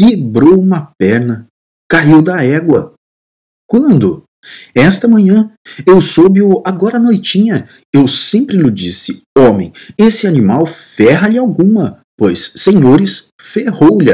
quebrou uma perna, caiu da égua. Quando? Esta manhã, eu soube-o agora à noitinha. Eu sempre lhe disse, homem, esse animal ferra-lhe alguma, pois, senhores, ferrou-lhe.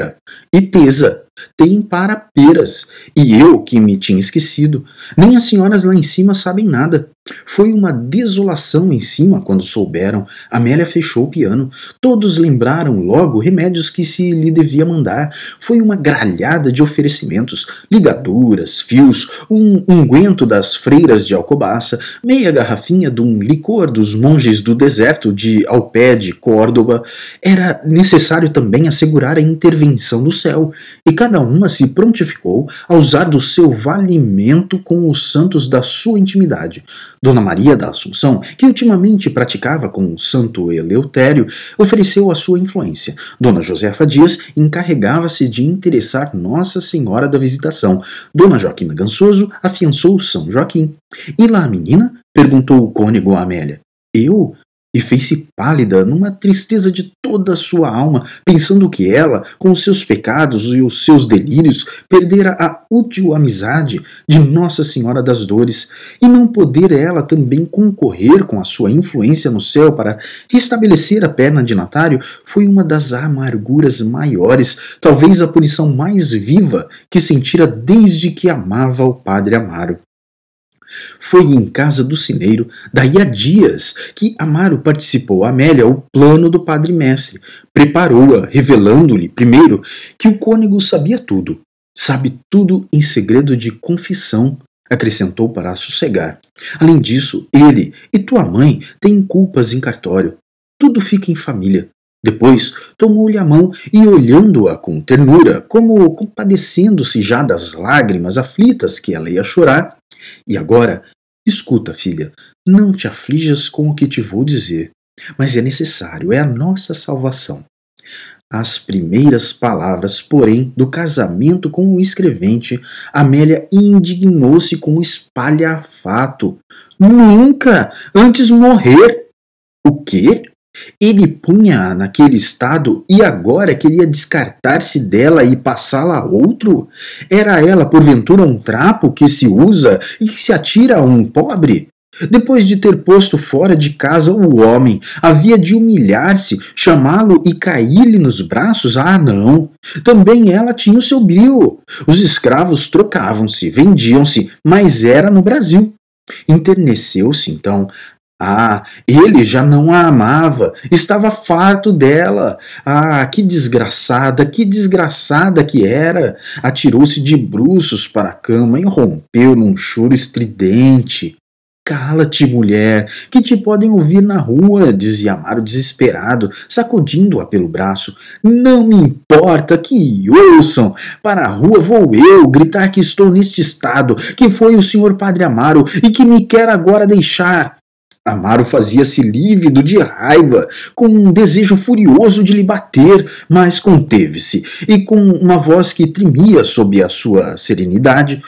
E tesa, tem para peras, e eu que me tinha esquecido. Nem as senhoras lá em cima sabem nada. Foi uma desolação em cima quando souberam. Amélia fechou o piano. Todos lembraram logo remédios que se lhe devia mandar. Foi uma gralhada de oferecimentos: ligaduras, fios, um unguento das freiras de Alcobaça, meia garrafinha de um licor dos monges do deserto de Alpé de Córdoba. Era necessário também assegurar a intervenção do céu, e cada uma se prontificou a usar do seu valimento com os santos da sua intimidade Dona Maria da Assunção, que ultimamente praticava com o santo Eleutério, ofereceu a sua influência. Dona Josefa Dias encarregava-se de interessar Nossa Senhora da Visitação. Dona Joaquina Gansoso afiançou São Joaquim. E lá a menina? perguntou o cônego a Amélia. Eu? e fez-se pálida numa tristeza de toda a sua alma, pensando que ela, com os seus pecados e os seus delírios, perdera a útil amizade de Nossa Senhora das Dores, e não poder ela também concorrer com a sua influência no céu para restabelecer a perna de Natário, foi uma das amarguras maiores, talvez a punição mais viva que sentira desde que amava o Padre Amaro. Foi em casa do cineiro, daí a dias, que Amaro participou a Amélia o plano do padre mestre. Preparou-a, revelando-lhe, primeiro, que o cônego sabia tudo. Sabe tudo em segredo de confissão, acrescentou para sossegar. Além disso, ele e tua mãe têm culpas em cartório. Tudo fica em família. Depois tomou-lhe a mão e, olhando-a com ternura, como compadecendo-se já das lágrimas aflitas que ela ia chorar, e agora, escuta, filha, não te aflijas com o que te vou dizer, mas é necessário, é a nossa salvação. As primeiras palavras, porém, do casamento com o escrevente, Amélia indignou-se com o espalhafato. Nunca! Antes morrer! O quê? Ele punha-a naquele estado e agora queria descartar-se dela e passá-la a outro? Era ela, porventura, um trapo que se usa e que se atira a um pobre? Depois de ter posto fora de casa o homem, havia de humilhar-se, chamá-lo e cair-lhe nos braços? Ah, não! Também ela tinha o seu brio. Os escravos trocavam-se, vendiam-se, mas era no Brasil. interneceu se então, ah, ele já não a amava, estava farto dela. Ah, que desgraçada, que desgraçada que era! Atirou-se de bruços para a cama e rompeu num choro estridente. Cala-te, mulher, que te podem ouvir na rua, dizia Amaro desesperado, sacudindo-a pelo braço. Não me importa que ouçam. Para a rua vou eu gritar que estou neste estado, que foi o senhor Padre Amaro e que me quer agora deixar. Amaro fazia-se lívido de raiva, com um desejo furioso de lhe bater, mas conteve-se, e com uma voz que tremia sob a sua serenidade,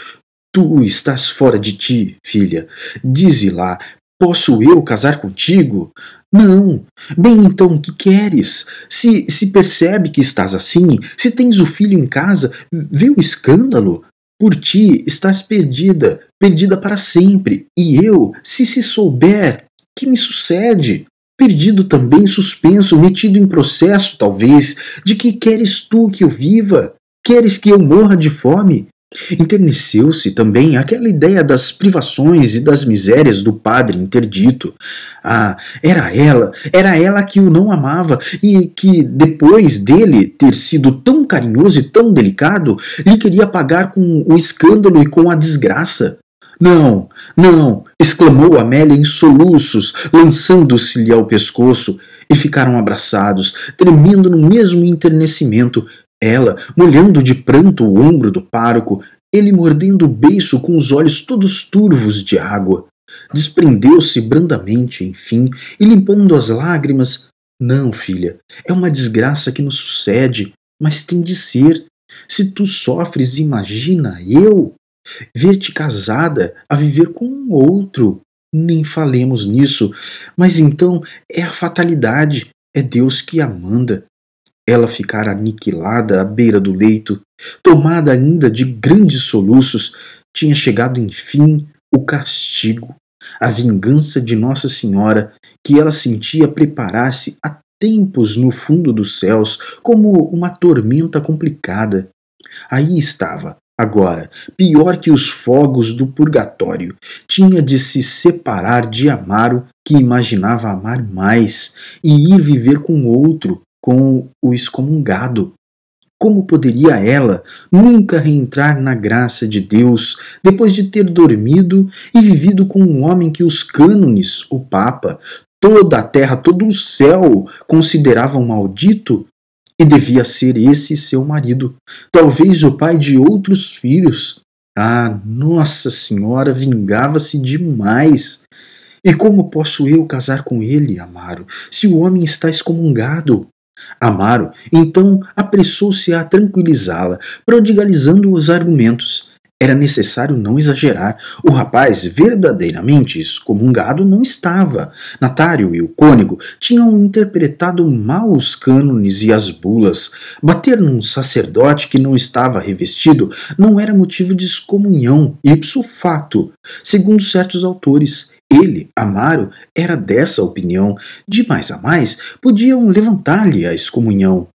Tu estás fora de ti, filha. Dize lá, posso eu casar contigo? Não. Bem, então, que queres? Se se percebe que estás assim, se tens o filho em casa, vê o escândalo. Por ti estás perdida, perdida para sempre. E eu, se se souber, que me sucede? Perdido também, suspenso, metido em processo, talvez, de que queres tu que eu viva? Queres que eu morra de fome? Interneceu-se também aquela ideia das privações e das misérias do padre interdito. Ah, era ela, era ela que o não amava e que, depois dele ter sido tão carinhoso e tão delicado, lhe queria pagar com o escândalo e com a desgraça. Não, não! exclamou Amélia em soluços, lançando-se-lhe ao pescoço, e ficaram abraçados, tremendo no mesmo internecimento, ela molhando de pranto o ombro do pároco, ele mordendo o beiço com os olhos todos turvos de água. Desprendeu-se brandamente, enfim, e limpando as lágrimas. Não, filha, é uma desgraça que nos sucede, mas tem de ser. Se tu sofres, imagina eu. Ver-te casada a viver com um outro, nem falemos nisso. Mas então é a fatalidade, é Deus que a manda. Ela ficara aniquilada à beira do leito, tomada ainda de grandes soluços, tinha chegado enfim o castigo, a vingança de Nossa Senhora, que ela sentia preparar-se há tempos no fundo dos céus como uma tormenta complicada. Aí estava, Agora, pior que os fogos do purgatório, tinha de se separar de Amaro, que imaginava amar mais, e ir viver com outro, com o excomungado. Como poderia ela nunca reentrar na graça de Deus depois de ter dormido e vivido com um homem que os cânones, o Papa, toda a terra, todo o céu consideravam maldito e devia ser esse seu marido, talvez o pai de outros filhos. Ah, Nossa Senhora vingava-se demais. E como posso eu casar com ele, Amaro, se o homem está excomungado? Amaro então apressou-se a tranquilizá-la, prodigalizando os argumentos. Era necessário não exagerar. O rapaz, verdadeiramente excomungado, não estava. Natário e o cônego tinham interpretado mal os cânones e as bulas. Bater num sacerdote que não estava revestido não era motivo de excomunhão, ipso fato, segundo certos autores. Ele, Amaro, era dessa opinião. De mais a mais, podiam levantar-lhe a excomunhão.